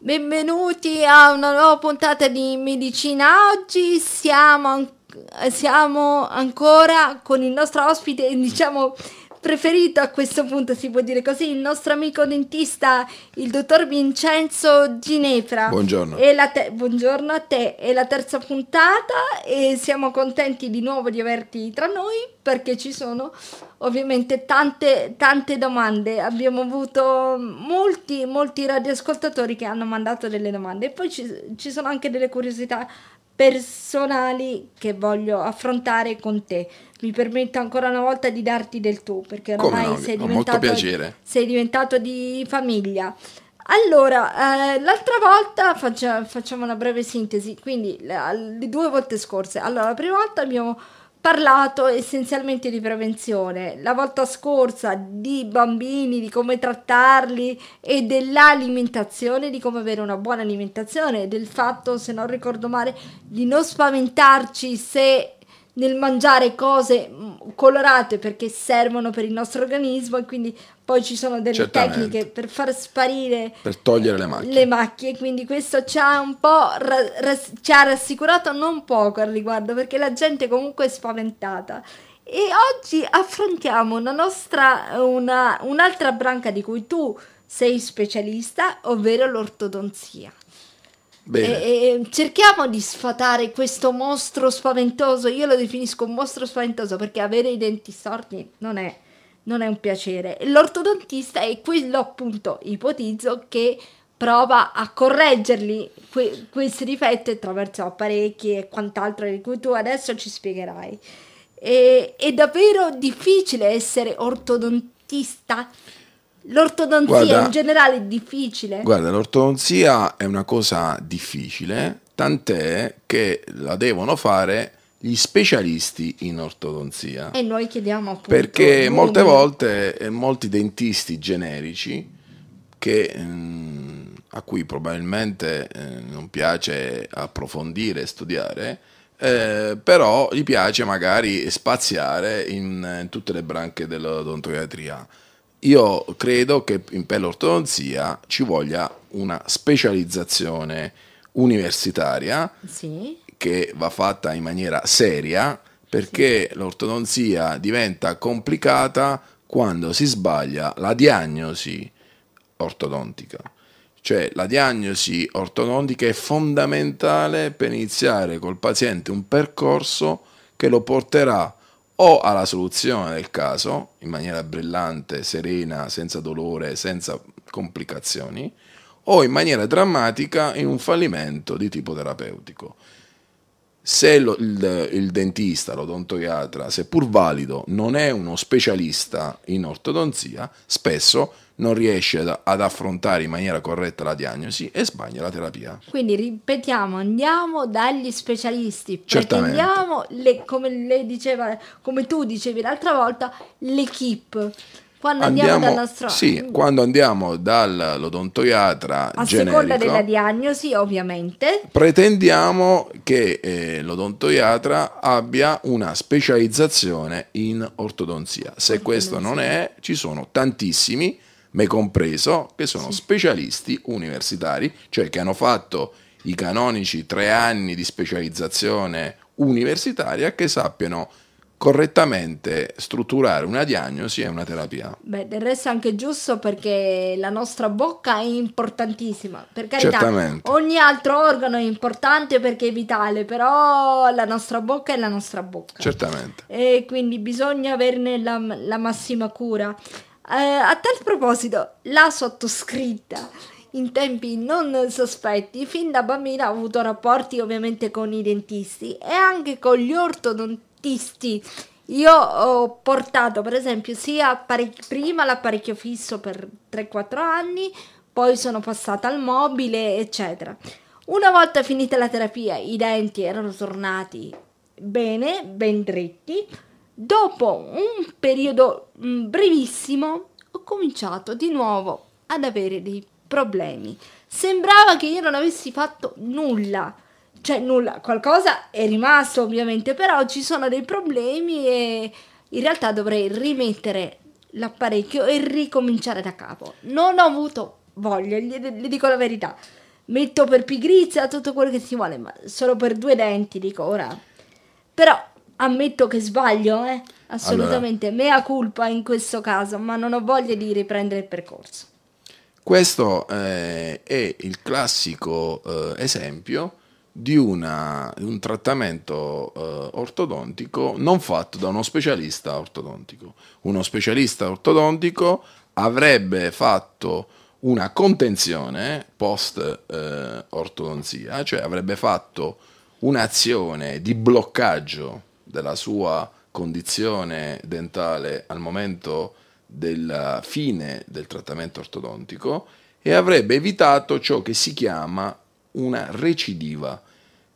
Benvenuti a una nuova puntata di Medicina Oggi. Siamo, an- siamo ancora con il nostro ospite, diciamo, preferito a questo punto, si può dire così, il nostro amico dentista, il dottor Vincenzo Ginefra. Buongiorno. Te- buongiorno a te, è la terza puntata e siamo contenti di nuovo di averti tra noi perché ci sono ovviamente tante, tante domande. Abbiamo avuto molti, molti radioascoltatori che hanno mandato delle domande e poi ci, ci sono anche delle curiosità personali che voglio affrontare con te mi permetto ancora una volta di darti del tu, perché ormai no? sei, diventato, molto sei diventato di famiglia. Allora, eh, l'altra volta faccia, facciamo una breve sintesi, quindi le, le, due volte scorse. Allora, la prima volta abbiamo parlato essenzialmente di prevenzione, la volta scorsa di bambini, di come trattarli e dell'alimentazione, di come avere una buona alimentazione, del fatto, se non ricordo male, di non spaventarci se nel mangiare cose mm, colorate perché servono per il nostro organismo e quindi poi ci sono delle Certamente. tecniche per far sparire per togliere le macchie. le macchie quindi questo ci ha un po' ra- ras- ci ha rassicurato non poco al riguardo perché la gente comunque è spaventata e oggi affrontiamo una nostra, una, un'altra branca di cui tu sei specialista, ovvero l'ortodonzia. E, e cerchiamo di sfatare questo mostro spaventoso. Io lo definisco un mostro spaventoso perché avere i denti storti non è, non è un piacere. L'ortodontista è quello appunto, ipotizzo, che prova a correggerli que- questi difetti attraverso apparecchi e quant'altro di cui tu adesso ci spiegherai. E, è davvero difficile essere ortodontista L'ortodonzia guarda, in generale è difficile? Guarda, l'ortodonzia è una cosa difficile, tant'è che la devono fare gli specialisti in ortodonzia. E noi chiediamo appunto. Perché molte volte eh, molti dentisti generici che, ehm, a cui probabilmente eh, non piace approfondire e studiare, eh, però gli piace magari spaziare in, eh, in tutte le branche dell'odontoiatria io credo che in pellortodonzia ci voglia una specializzazione universitaria sì. che va fatta in maniera seria perché sì. l'ortodonzia diventa complicata quando si sbaglia la diagnosi ortodontica. Cioè la diagnosi ortodontica è fondamentale per iniziare col paziente un percorso che lo porterà o alla soluzione del caso, in maniera brillante, serena, senza dolore, senza complicazioni, o in maniera drammatica in un fallimento di tipo terapeutico. Se lo, il, il dentista, l'odontoiatra, seppur valido, non è uno specialista in ortodonzia, spesso non riesce ad, ad, affrontare in maniera corretta la diagnosi e sbaglia la terapia. Quindi ripetiamo, andiamo dagli specialisti, prendiamo, come, le diceva, come tu dicevi l'altra volta, l'equipe. Quando andiamo, andiamo Sì, mm. quando andiamo dall'odontoiatra A generico, seconda della diagnosi, ovviamente. Pretendiamo che eh, l'odontoiatra abbia una specializzazione in ortodonzia. Se ortodonzia. questo non è, ci sono tantissimi me compreso, che sono sì. specialisti universitari, cioè che hanno fatto i canonici tre anni di specializzazione universitaria che sappiano correttamente strutturare una diagnosi e una terapia. Beh, del resto è anche giusto perché la nostra bocca è importantissima, per carità, Certamente. ogni altro organo è importante perché è vitale, però la nostra bocca è la nostra bocca. Certamente. E quindi bisogna averne la, la massima cura. Eh, a tal proposito, la sottoscritta in tempi non sospetti, fin da bambina ha avuto rapporti ovviamente con i dentisti e anche con gli ortodontisti. Io ho portato per esempio sia apparecchi- prima l'apparecchio fisso per 3-4 anni, poi sono passata al mobile, eccetera. Una volta finita la terapia, i denti erano tornati bene, ben dritti. Dopo un periodo mm, brevissimo, ho cominciato di nuovo ad avere dei problemi. Sembrava che io non avessi fatto nulla. Cioè nulla, qualcosa è rimasto ovviamente, però ci sono dei problemi e in realtà dovrei rimettere l'apparecchio e ricominciare da capo. Non ho avuto voglia, gli dico la verità. Metto per pigrizia tutto quello che si vuole, ma solo per due denti dico ora. Però ammetto che sbaglio, eh? assolutamente, allora, mea culpa in questo caso, ma non ho voglia di riprendere il percorso. Questo eh, è il classico eh, esempio di una, un trattamento eh, ortodontico non fatto da uno specialista ortodontico. Uno specialista ortodontico avrebbe fatto una contenzione post eh, ortodonzia, cioè avrebbe fatto un'azione di bloccaggio della sua condizione dentale al momento della fine del trattamento ortodontico e avrebbe evitato ciò che si chiama una recidiva.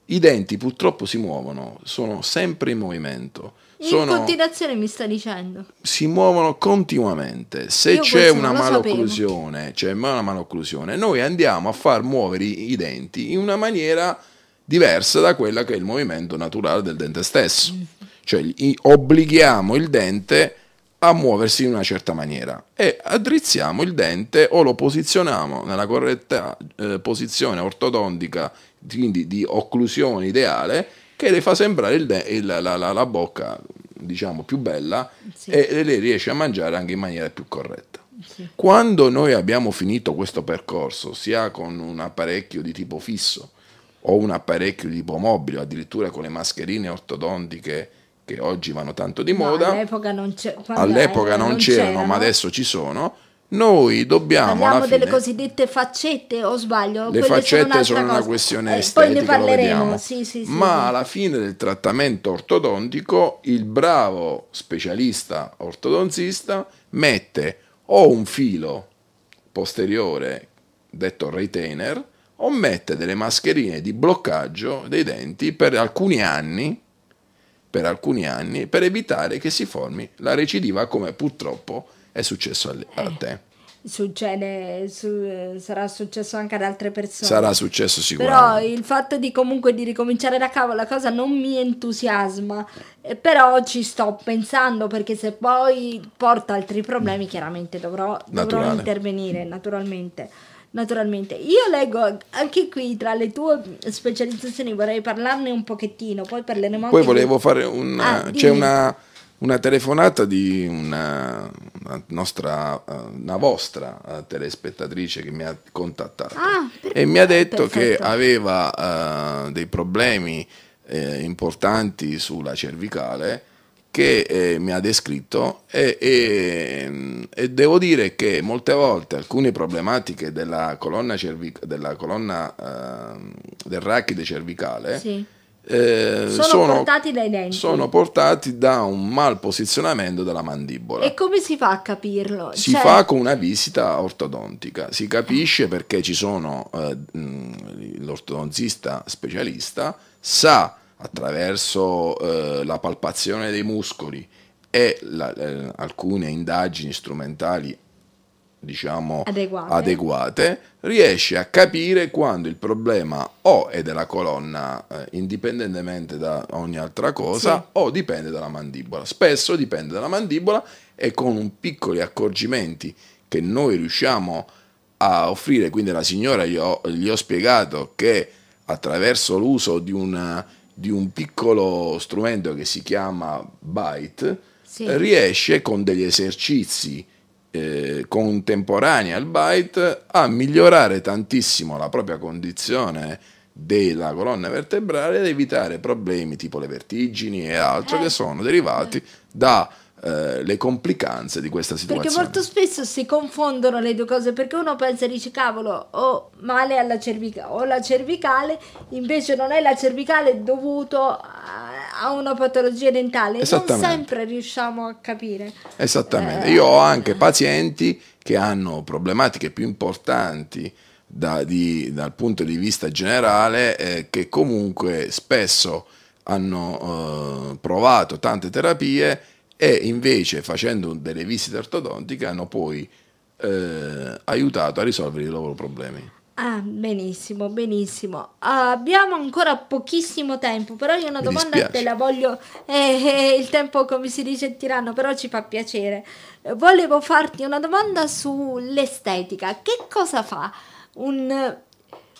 I denti purtroppo si muovono, sono sempre in movimento. Sono, in continuazione mi sta dicendo. Si muovono continuamente. Se Io c'è una malocclusione, c'è una malocclusione, noi andiamo a far muovere i denti in una maniera diversa da quella che è il movimento naturale del dente stesso. Mm. Cioè obblighiamo il dente a muoversi in una certa maniera e addrizziamo il dente o lo posizioniamo nella corretta eh, posizione ortodontica, quindi di occlusione ideale, che le fa sembrare il il, la, la, la, bocca diciamo più bella sì. e le riesce a mangiare anche in maniera più corretta. Sì. Quando noi abbiamo finito questo percorso, sia con un apparecchio di tipo fisso, o un apparecchio di ipomobile, addirittura con le mascherine ortodontiche che oggi vanno tanto di moda. No, all'epoca non, all'epoca non, non c'erano, ma adesso ci sono. Noi dobbiamo. Parliamo delle fine, cosiddette faccette, o sbaglio? Le faccette sono, sono una questione eh, estetica, poi ne parleremo. Sì, sì, sì, ma alla fine del trattamento ortodontico, il bravo specialista ortodonzista mette o un filo posteriore, detto retainer, mette delle mascherine di bloccaggio dei denti per alcuni anni, per alcuni anni, per evitare che si formi la recidiva come purtroppo è successo a, a eh, te. Succede, su, eh, sarà successo anche ad altre persone. Sarà successo sicuramente. Però il fatto di comunque di ricominciare da capo la cosa non mi entusiasma, eh, però ci sto pensando perché se poi porta altri problemi chiaramente dovrò, dovrò intervenire naturalmente naturalmente. Io leggo anche qui tra le tue specializzazioni, vorrei parlarne un pochettino, poi parleremo anche Poi volevo di... fare una, ah, eh, c'è una, una, telefonata di una, una nostra, eh, una vostra eh, telespettatrice che mi ha contattato ah, e mi ha detto Perfetto. che aveva uh, dei problemi eh, importanti sulla cervicale che eh, mi ha descritto e, e, e, devo dire che molte volte alcune problematiche della colonna, cervic- della colonna eh, del rachide cervicale sì. eh, sono, sono, portati dai denti. Sono portati da un mal posizionamento della mandibola. E come si fa a capirlo? Si cioè... fa con una visita ortodontica, si capisce perché ci sono eh, l'ortodonzista specialista sa attraverso eh, la palpazione dei muscoli e la, eh, alcune indagini strumentali diciamo adeguate. adeguate. riesce a capire quando il problema o è della colonna eh, indipendentemente da ogni altra cosa sì. o dipende dalla mandibola. Spesso dipende dalla mandibola e con un piccoli accorgimenti che noi riusciamo a offrire, quindi la signora gli ho, gli ho spiegato che attraverso l'uso di una di un piccolo strumento che si chiama Byte, sì. riesce con degli esercizi eh, contemporanei al Byte a migliorare tantissimo la propria condizione della colonna vertebrale ed evitare problemi tipo le vertigini e altro eh. che sono derivati da eh, le complicanze di questa situazione. Perché molto spesso si confondono le due cose, perché uno pensa e dice cavolo, ho male alla cervicale, o la cervicale, invece non è la cervicale dovuto a una patologia dentale. Non sempre riusciamo a capire. Esattamente. Eh, Io ho anche pazienti che hanno problematiche più importanti da, di, dal punto di vista generale eh, che comunque spesso hanno eh, provato tante terapie e invece facendo delle visite ortodontiche hanno poi eh, aiutato a risolvere i loro problemi. Ah, benissimo, benissimo. abbiamo ancora pochissimo tempo, però io una Mi domanda dispiace. te la voglio... Eh, eh, il tempo, come si dice in tiranno, però ci fa piacere. Volevo farti una domanda sull'estetica. Che cosa fa un,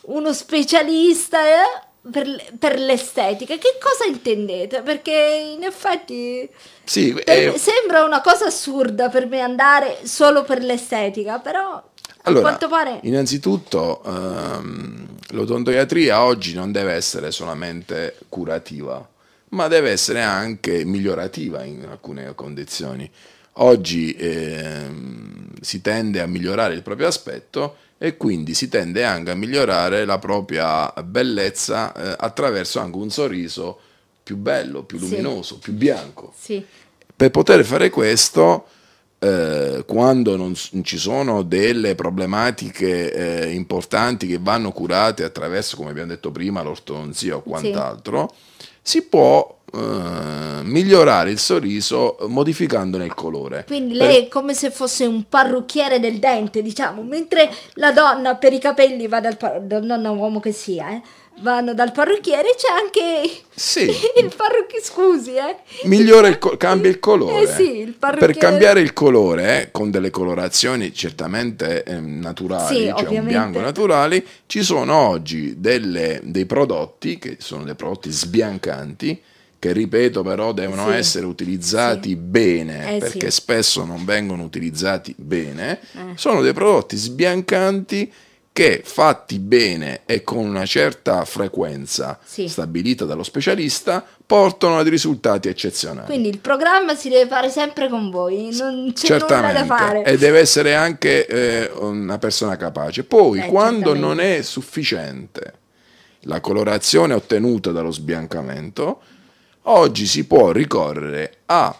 uno specialista? Eh? per, per, l'estetica, che cosa intendete? Perché in effetti sì, eh, sembra una cosa assurda per me andare solo per l'estetica, però allora, a quanto pare... Innanzitutto ehm, l'odontoiatria oggi non deve essere solamente curativa, ma deve essere anche migliorativa in alcune condizioni. Oggi ehm, si tende a migliorare il proprio aspetto e quindi si tende anche a migliorare la propria bellezza eh, attraverso anche un sorriso più bello, più luminoso, sì. più bianco. Sì. Per poter fare questo, eh, quando non ci sono delle problematiche eh, importanti che vanno curate attraverso, come abbiamo detto prima, l'ortodonzia o quant'altro, sì. si può eh, migliorare il sorriso modificandone il colore. Quindi lei per... è come se fosse un parrucchiere del dente, diciamo, mentre la donna per i capelli va dal par... donna uomo che sia, eh, Vanno dal parrucchiere c'è anche sì. il parrucchiere. Scusi, eh. Migliora il co- cambia il colore. Eh sì, il parrucchiere... Per cambiare il colore eh, con delle colorazioni certamente eh, naturali, sì, cioè ovviamente. un bianco naturali, ci sono oggi delle, dei prodotti che sono dei prodotti sbiancanti che ripeto però devono sì. essere utilizzati sì. bene, eh, perché sì. spesso non vengono utilizzati bene, eh. sono dei prodotti sbiancanti che fatti bene e con una certa frequenza sì. stabilita dallo specialista portano a risultati eccezionali. Quindi il programma si deve fare sempre con voi, non c'è certamente. nulla da fare. E deve essere anche eh, una persona capace. Poi eh, quando certamente. non è sufficiente la colorazione ottenuta dallo sbiancamento, oggi si può ricorrere a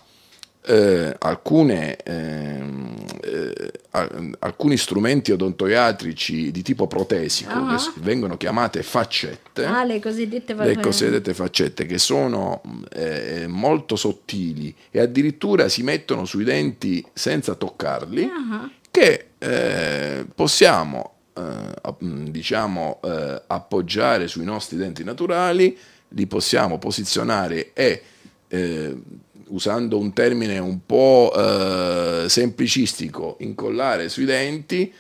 eh, alcune, ehm, eh, eh, alcuni strumenti odontoiatrici di tipo protesico ah. che vengono chiamate faccette. Ah, le, cosiddette le cosiddette faccette. che sono eh, molto sottili e addirittura si mettono sui denti senza toccarli, ah. che eh, possiamo eh, diciamo appoggiare sui nostri denti naturali li possiamo posizionare e, eh, usando un termine un po' eh, semplicistico, incollare sui denti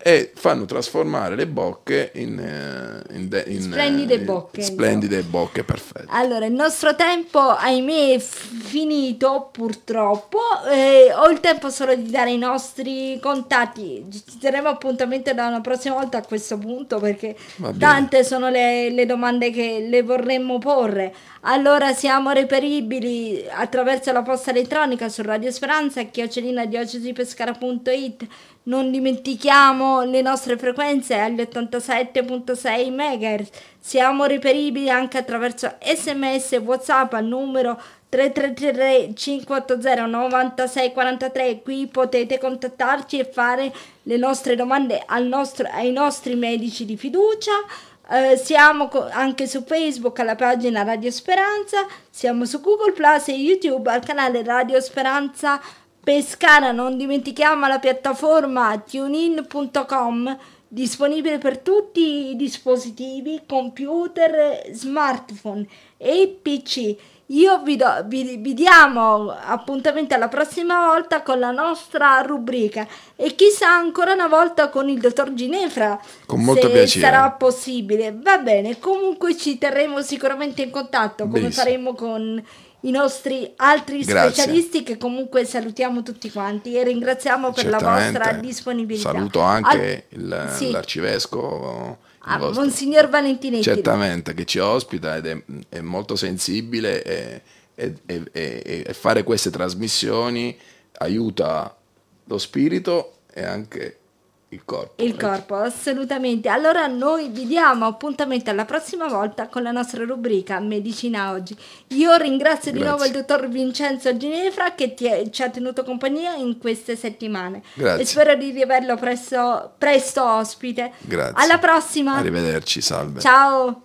e fanno trasformare le bocche in, eh, in, de, in splendide in, eh, bocche. Splendide bocche, perfette. Allora, il nostro tempo, ahimè, è finito purtroppo. Eh, ho il tempo solo di dare i nostri contatti. Ci daremo appuntamento da una prossima volta a questo punto perché tante sono le, le domande che le vorremmo porre. Allora siamo reperibili attraverso la posta elettronica su Radio Speranza, chiocciolina diocesipescara.it non dimentichiamo le nostre frequenze agli 87.6 MHz. Siamo reperibili anche attraverso sms e whatsapp al numero 333 580 9643 qui potete contattarci e fare le nostre domande nostro, ai nostri medici di fiducia eh, siamo anche su Facebook alla pagina Radio Speranza siamo su Google Plus e YouTube al canale Radio Speranza Pescara, non dimentichiamo la piattaforma tunein.com disponibile per tutti i dispositivi, computer, smartphone e PC. Io vi, do, vi, vi diamo appuntamento alla prossima volta con la nostra rubrica e chissà ancora una volta con il dottor Ginefra con molto se piacere. sarà possibile. Va bene, comunque ci terremo sicuramente in contatto come Benissimo. faremo con i nostri altri Grazie. specialisti che comunque salutiamo tutti quanti e ringraziamo per Certamente. la vostra disponibilità. Saluto anche Al... il, sì. l'arcivescovo. Il ah, Monsignor Valentinetti. Certamente, che ci ospita ed è, è molto sensibile e, e, e, e fare queste trasmissioni aiuta lo spirito e anche il corpo. Il eh. corpo, assolutamente. Allora noi vi diamo appuntamento alla prossima volta con la nostra rubrica Medicina Oggi. Io ringrazio Grazie. di nuovo il dottor Vincenzo Ginefra che è, ci ha tenuto compagnia in queste settimane. Grazie. E spero di riaverlo presto, presto ospite. Grazie. Alla prossima. Arrivederci, salve. Ciao.